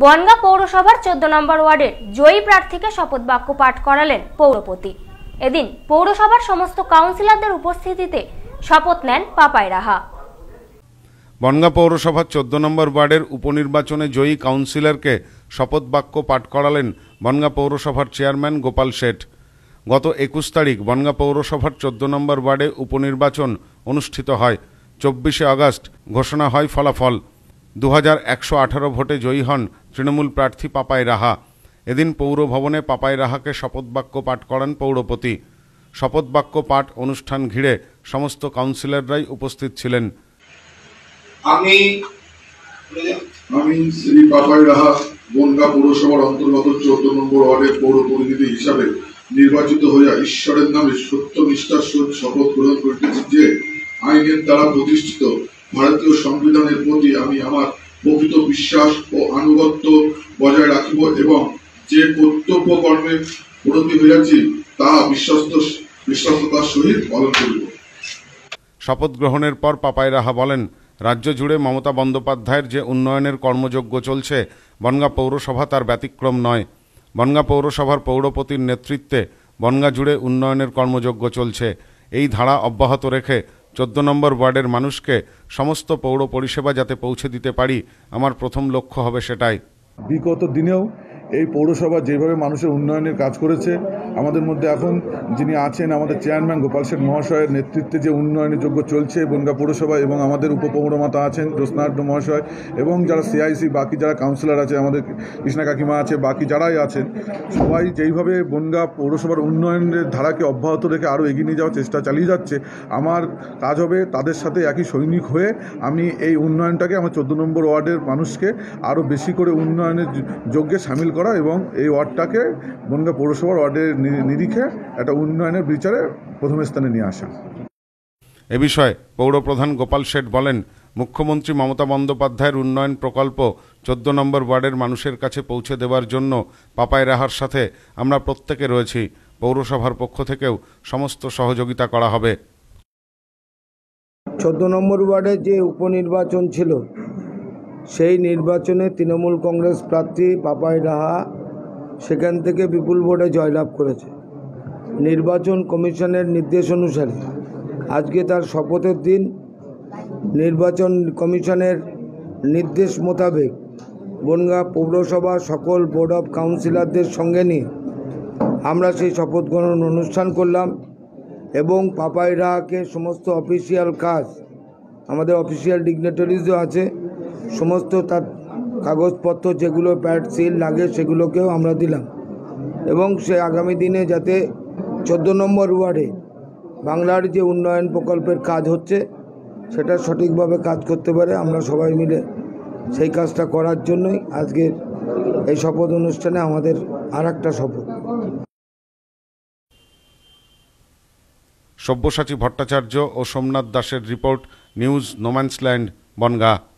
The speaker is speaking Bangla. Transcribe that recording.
বনগা পৌরসভার চোদ্দ নম্বর ওয়ার্ডের জয়ী প্রার্থীকে শপথ বাক্য পাঠ করালেন পৌরপতি এদিন পৌরসভার সমস্ত কাউন্সিলরদের উপস্থিতিতে শপথ নেন পাপাই রাহা বনগা পৌরসভার চোদ্দ নম্বর ওয়ার্ডের উপনির্বাচনে জয়ী কাউন্সিলরকে শপথ বাক্য পাঠ করালেন বনগা পৌরসভার চেয়ারম্যান গোপাল শেঠ গত একুশ তারিখ বনগা পৌরসভার চোদ্দ নম্বর ওয়ার্ডে উপনির্বাচন অনুষ্ঠিত হয় চব্বিশে আগস্ট ঘোষণা হয় ফলাফল দু হাজার ভোটে জয়ী হন তৃণমূল প্রার্থী পাপাই রাহা এদিন পৌর ভবনে পাপাই রাহাকে শপথবাক্য পাঠ করান পৌরপতি শপথবাক্য পাঠ অনুষ্ঠান ঘিরে সমস্ত কাউন্সিলররাই উপস্থিত ছিলেন আমি আমি শ্রী পাপাই রাহা বনগা পৌরসভার অন্তর্গত চোদ্দ নম্বর ওয়ার্ডের পৌর প্রতিনিধি হিসাবে নির্বাচিত হইয়া ঈশ্বরের নামে সত্য নিষ্ঠার সহিত শপথ গ্রহণ করিতেছি যে আইনের দ্বারা প্রতিষ্ঠিত ভারতীয় সংবিধানের প্রতি আমি আমার প্রকৃত বিশ্বাস ও আনুগত্য বজায় রাখিব এবং যে কর্তব্য কর্মে প্রতি হইয়াছি তা বিশ্বস্ত বিশ্বস্ততার সহিত পালন করিব শপথ গ্রহণের পর পাপাই রাহা বলেন রাজ্য জুড়ে মমতা বন্দ্যোপাধ্যায়ের যে উন্নয়নের কর্মযজ্ঞ চলছে বনগা পৌরসভা তার ব্যতিক্রম নয় বনগা পৌরসভার পৌরপতির নেতৃত্বে বনগা জুড়ে উন্নয়নের কর্মযজ্ঞ চলছে এই ধারা অব্যাহত রেখে চোদ্দ নম্বর ওয়ার্ডের মানুষকে সমস্ত পৌর পরিষেবা যাতে পৌঁছে দিতে পারি আমার প্রথম লক্ষ্য হবে সেটাই বিগত দিনেও এই পৌরসভা যেভাবে মানুষের উন্নয়নের কাজ করেছে আমাদের মধ্যে এখন যিনি আছেন আমাদের চেয়ারম্যান গোপাল শেখ মহাশয়ের নেতৃত্বে যে উন্নয়নের যোগ্য চলছে বনগা পৌরসভা এবং আমাদের উপপৌরমাতা আছেন জ্যোৎস্নাঢ্য মহাশয় এবং যারা সিআইসি বাকি যারা কাউন্সিলর আছে আমাদের কৃষ্ণা কাকিমা আছে বাকি যারাই আছেন সবাই যেইভাবে বনগা পৌরসভার উন্নয়নের ধারাকে অব্যাহত রেখে আরও এগিয়ে নিয়ে যাওয়ার চেষ্টা চালিয়ে যাচ্ছে আমার কাজ হবে তাদের সাথে একই সৈনিক হয়ে আমি এই উন্নয়নটাকে আমার চোদ্দো নম্বর ওয়ার্ডের মানুষকে আরও বেশি করে উন্নয়নের যোগ্যে সামিল করা করা এবং এই ওয়ার্ডটাকে বনগাঁ পৌরসভার ওয়ার্ডের নিরিখে একটা উন্নয়নের বিচারে প্রথম স্থানে নিয়ে আসা এ বিষয়ে পৌরপ্রধান গোপাল শেঠ বলেন মুখ্যমন্ত্রী মমতা বন্দ্যোপাধ্যায়ের উন্নয়ন প্রকল্প চোদ্দ নম্বর ওয়ার্ডের মানুষের কাছে পৌঁছে দেওয়ার জন্য পাপায় রাহার সাথে আমরা প্রত্যেকে রয়েছি পৌরসভার পক্ষ থেকেও সমস্ত সহযোগিতা করা হবে চোদ্দ নম্বর ওয়ার্ডের যে উপনির্বাচন ছিল সেই নির্বাচনে তৃণমূল কংগ্রেস প্রার্থী পাপাই রাহা সেখান থেকে বিপুল ভোটে জয়লাভ করেছে নির্বাচন কমিশনের নির্দেশ অনুসারে আজকে তার শপথের দিন নির্বাচন কমিশনের নির্দেশ মোতাবেক বনগাঁ পৌরসভা সকল বোর্ড অব কাউন্সিলরদের সঙ্গে নিয়ে আমরা সেই শপথ গ্রহণ অনুষ্ঠান করলাম এবং পাপাই রাহাকে সমস্ত অফিসিয়াল কাজ আমাদের অফিসিয়াল ডিগনেটরিজও আছে সমস্ত তার কাগজপত্র যেগুলো প্যাড সিল লাগে সেগুলোকেও আমরা দিলাম এবং সে আগামী দিনে যাতে চোদ্দ নম্বর ওয়ার্ডে বাংলার যে উন্নয়ন প্রকল্পের কাজ হচ্ছে সেটা সঠিকভাবে কাজ করতে পারে আমরা সবাই মিলে সেই কাজটা করার জন্যই আজকের এই শপথ অনুষ্ঠানে আমাদের আর একটা শপথ সব্যসাচী ভট্টাচার্য ও সোমনাথ দাসের রিপোর্ট নিউজ নোম্যান্সল্যান্ড বনগা